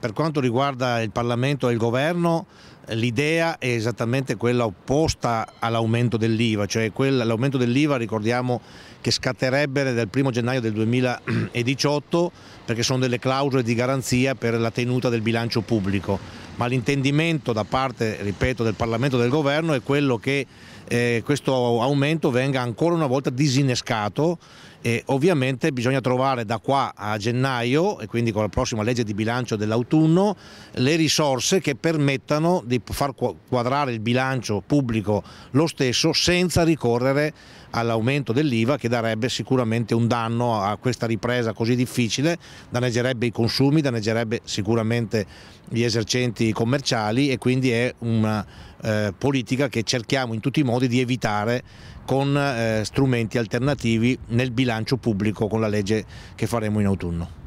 Per quanto riguarda il Parlamento e il Governo l'idea è esattamente quella opposta all'aumento dell'IVA, cioè l'aumento dell'IVA ricordiamo che scatterebbe dal 1 gennaio del 2018 perché sono delle clausole di garanzia per la tenuta del bilancio pubblico, ma l'intendimento da parte, ripeto, del Parlamento e del Governo è quello che eh, questo aumento venga ancora una volta disinnescato e ovviamente bisogna trovare da qua a gennaio e quindi con la prossima legge di bilancio dell'autunno le risorse che permettano di far quadrare il bilancio pubblico lo stesso senza ricorrere all'aumento dell'IVA che darebbe sicuramente un danno a questa ripresa così difficile, danneggerebbe i consumi, danneggerebbe sicuramente gli esercenti commerciali e quindi è una eh, politica che cerchiamo in tutti i modi di evitare con eh, strumenti alternativi nel bilancio pubblico con la legge che faremo in autunno.